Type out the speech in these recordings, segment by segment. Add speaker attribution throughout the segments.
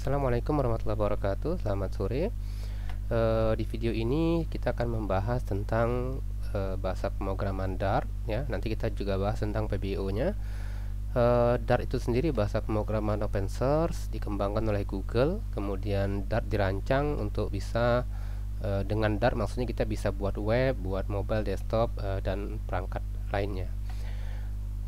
Speaker 1: Assalamualaikum warahmatullahi wabarakatuh Selamat sore e, Di video ini kita akan membahas tentang e, Bahasa pemrograman Dart ya. Nanti kita juga bahas tentang PBO nya e, eh, Dart itu sendiri bahasa pemrograman open source Dikembangkan oleh Google Kemudian Dart dirancang untuk bisa e, Dengan Dart maksudnya kita bisa buat web Buat mobile, desktop, e, dan perangkat lainnya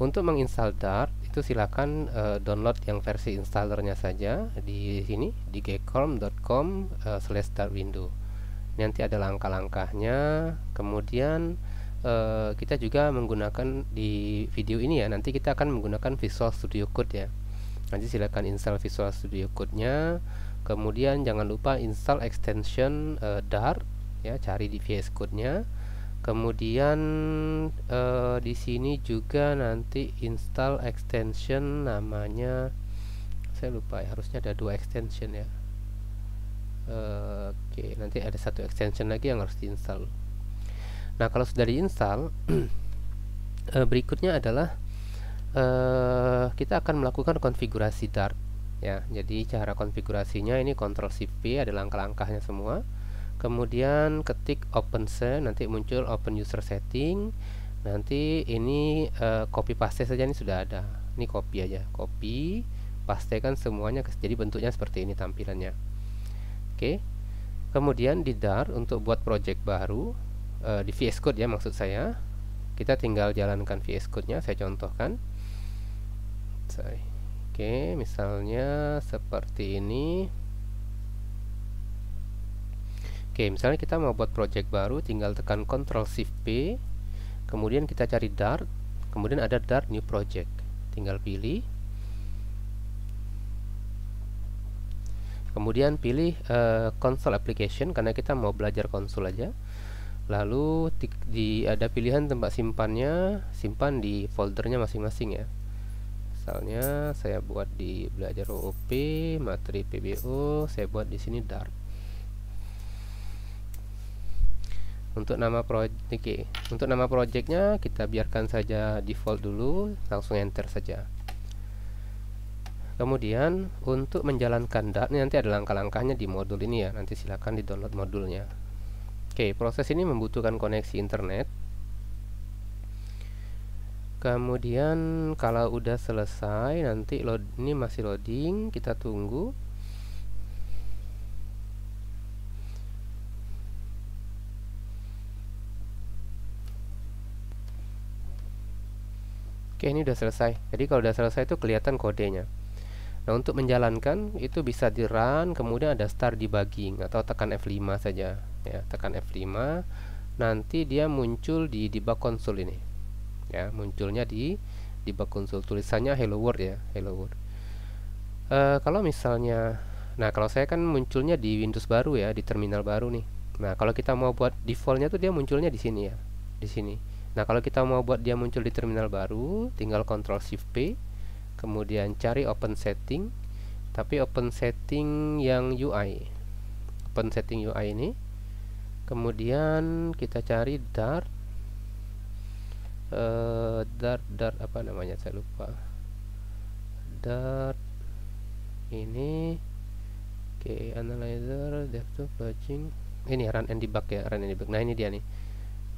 Speaker 1: Untuk menginstal Dart itu silakan uh, download yang versi installernya saja di sini di gcom.com uh, eh, slash start window nanti ada langkah-langkahnya kemudian uh, kita juga menggunakan di video ini ya nanti kita akan menggunakan Visual Studio Code ya nanti silakan install Visual Studio Code-nya kemudian jangan lupa install extension uh, Dart ya cari di VS Code-nya kemudian uh, di sini juga nanti install extension namanya saya lupa ya, harusnya ada dua extension ya uh, oke okay, nanti ada satu extension lagi yang harus diinstal nah kalau sudah diinstal uh, eh, berikutnya adalah uh, kita akan melakukan konfigurasi dart ya jadi cara konfigurasinya ini Ctrl Shift P ada langkah-langkahnya semua kemudian ketik open nanti muncul open user setting nanti ini uh, copy paste saja ini sudah ada ini copy aja copy pastikan semuanya jadi bentuknya seperti ini tampilannya oke okay. kemudian di Dart untuk buat project baru uh, di VS Code ya maksud saya kita tinggal jalankan VS Code nya saya contohkan Oke, okay, misalnya seperti ini. Oke, misalnya kita mau buat project baru, tinggal tekan Ctrl Shift P, kemudian kita cari Dart, kemudian ada Dart New Project. Tinggal pilih. Kemudian pilih uh, console application karena kita mau belajar konsol aja. Lalu di, di ada pilihan tempat simpannya, simpan di foldernya masing-masing ya. Misalnya saya buat di belajar OOP, materi PBO, saya buat di sini Dart. untuk nama project okay. untuk nama projectnya kita biarkan saja default dulu langsung enter saja kemudian untuk menjalankan dat nanti ada langkah-langkahnya di modul ini ya nanti silahkan di download modulnya oke okay, proses ini membutuhkan koneksi internet kemudian kalau udah selesai nanti load ini masih loading kita tunggu Oke, ini udah selesai. Jadi kalau udah selesai itu kelihatan kodenya. Nah, untuk menjalankan itu bisa di run, kemudian ada start debugging atau tekan F5 saja ya, tekan F5. Nanti dia muncul di debug console ini. Ya, munculnya di debug console tulisannya hello world ya, hello world. Uh, kalau misalnya Nah, kalau saya kan munculnya di Windows baru ya, di terminal baru nih. Nah, kalau kita mau buat defaultnya tuh dia munculnya di sini ya, di sini. Nah kalau kita mau buat dia muncul di terminal baru tinggal Ctrl Shift P kemudian cari open setting tapi open setting yang UI open setting UI ini kemudian kita cari dart uh, dart dart apa namanya saya lupa dart ini ke okay, analyzer desktop patching ini run and debug ya run and debug nah ini dia nih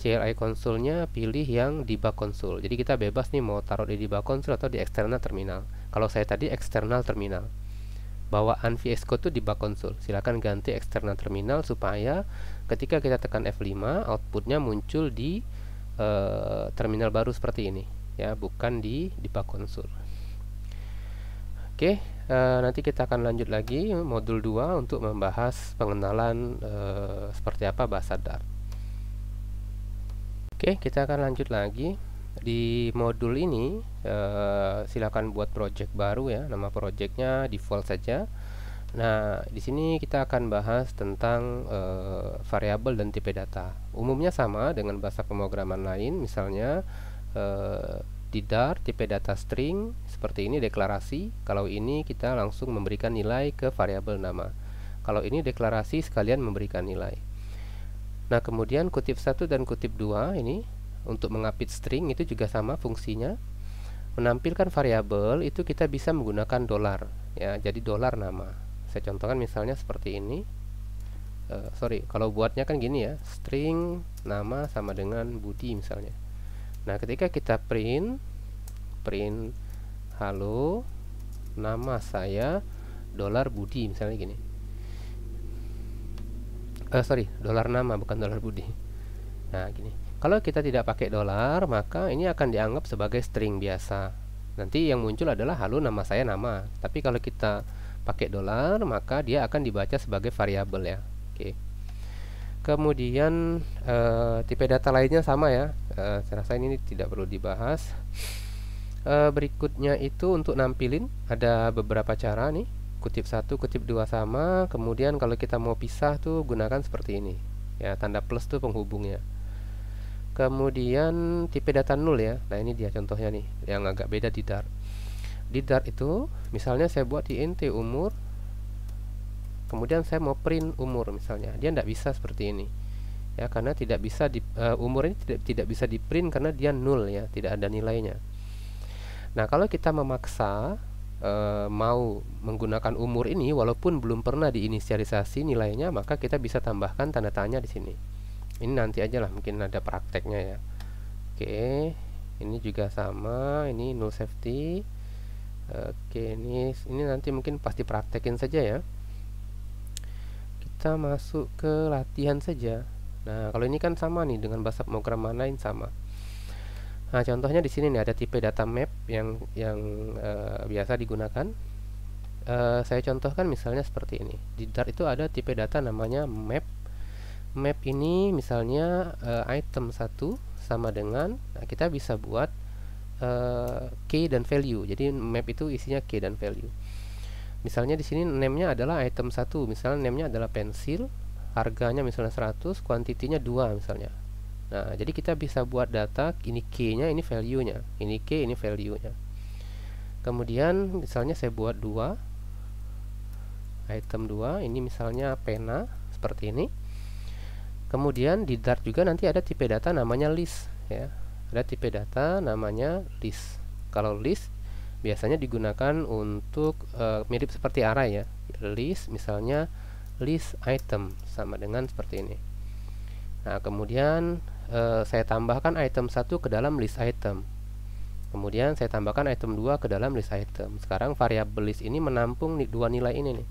Speaker 1: CLI konsolnya pilih yang di bak konsol. Jadi kita bebas nih mau taruh di bak konsol atau di eksternal terminal. Kalau saya tadi eksternal terminal. Bawaan VS Code tuh di bak konsol. Silakan ganti eksternal terminal supaya ketika kita tekan F5 outputnya muncul di e, terminal baru seperti ini ya, bukan di di bak konsol. Oke, e, nanti kita akan lanjut lagi modul 2 untuk membahas pengenalan e, seperti apa bahasa Dart. Oke, kita akan lanjut lagi di modul ini Uh, silakan buat project baru ya. Nama projectnya default saja. Nah, di sini kita akan bahas tentang uh, variabel dan tipe data. Umumnya sama dengan bahasa pemrograman lain, misalnya uh, di Dart tipe data string seperti ini deklarasi. Kalau ini kita langsung memberikan nilai ke variabel nama. Kalau ini deklarasi sekalian memberikan nilai. Nah, kemudian kutip 1 dan kutip 2 ini untuk mengapit string itu juga sama fungsinya. Menampilkan variabel itu kita bisa menggunakan dolar ya, jadi dolar nama. Saya contohkan misalnya seperti ini. Uh, sorry, kalau buatnya kan gini ya, string nama sama dengan Budi misalnya. Nah, ketika kita print print halo nama saya dolar Budi misalnya gini uh, sorry dolar nama bukan dolar budi nah gini kalau kita tidak pakai dolar maka ini akan dianggap sebagai string biasa nanti yang muncul adalah halo nama saya nama tapi kalau kita pakai dolar maka dia akan dibaca sebagai variabel ya oke okay. kemudian uh, tipe data lainnya sama ya uh, saya rasa ini tidak perlu dibahas berikutnya itu untuk nampilin ada beberapa cara nih kutip satu kutip dua sama kemudian kalau kita mau pisah tuh gunakan seperti ini ya tanda plus tuh penghubungnya kemudian tipe data nol ya nah ini dia contohnya nih yang agak beda di dart di dart itu misalnya saya buat di int umur kemudian saya mau print umur misalnya dia tidak bisa seperti ini ya karena tidak bisa di uh, umur ini tidak tidak bisa di print karena dia nol ya tidak ada nilainya nah kalau kita memaksa e, mau menggunakan umur ini walaupun belum pernah diinisialisasi nilainya maka kita bisa tambahkan tanda tanya di sini ini nanti aja lah mungkin ada prakteknya ya oke ini juga sama ini null safety oke ini ini nanti mungkin pasti praktekin saja ya kita masuk ke latihan saja nah kalau ini kan sama nih dengan bahasa pemrograman lain sama Nah, contohnya di sini nih ada tipe data map yang yang e, biasa digunakan. E, saya contohkan misalnya seperti ini. Di Dart itu ada tipe data namanya map. Map ini misalnya e, item 1 sama dengan nah kita bisa buat e, key dan value. Jadi map itu isinya key dan value. Misalnya di sini name-nya adalah item 1, misalnya name-nya adalah pensil, harganya misalnya 100, kuantitinya 2 misalnya. Nah, jadi kita bisa buat data ini key-nya, ini value-nya. Ini key, ini value-nya. Kemudian misalnya saya buat dua item 2, ini misalnya pena seperti ini. Kemudian di Dart juga nanti ada tipe data namanya list ya. Ada tipe data namanya list. Kalau list biasanya digunakan untuk uh, mirip seperti array ya. List misalnya list item sama dengan seperti ini. Nah, kemudian e, saya tambahkan item 1 ke dalam list item kemudian saya tambahkan item 2 ke dalam list item sekarang variabel list ini menampung nih, dua nilai ini nih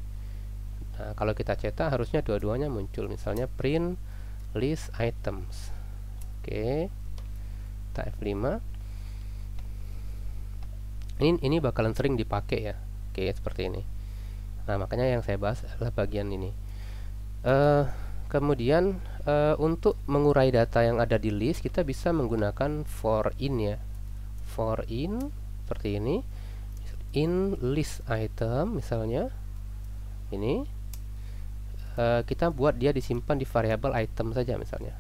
Speaker 1: nah, kalau kita cetak harusnya dua-duanya muncul misalnya print list items oke okay. F5 ini, ini bakalan sering dipakai ya oke okay, seperti ini nah makanya yang saya bahas adalah bagian ini uh, kemudian uh, untuk mengurai data yang ada di list kita bisa menggunakan for in ya for in seperti ini in list item misalnya ini uh, kita buat dia disimpan di variabel item saja misalnya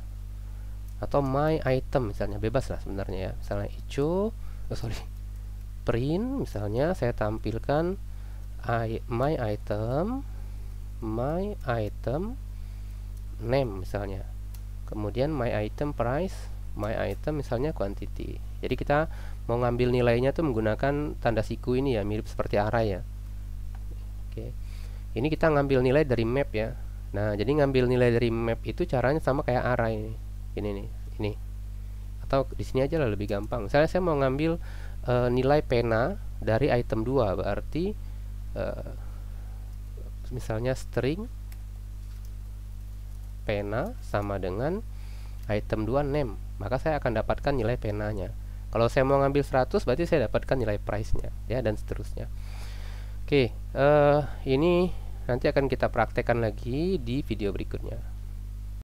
Speaker 1: atau my item misalnya bebas lah sebenarnya ya misalnya ico oh sorry print misalnya saya tampilkan I, my item my item name misalnya kemudian my item price my item misalnya quantity jadi kita mau ngambil nilainya tuh menggunakan tanda siku ini ya mirip seperti array ya oke ini kita ngambil nilai dari map ya nah jadi ngambil nilai dari map itu caranya sama kayak array ini ini nih ini atau di sini aja lah lebih gampang misalnya saya mau ngambil e, nilai pena dari item 2 berarti e, misalnya string pena sama dengan item 2 name maka saya akan dapatkan nilai penanya kalau saya mau ngambil 100 berarti saya dapatkan nilai price-nya ya dan seterusnya oke uh, ini nanti akan kita praktekkan lagi di video berikutnya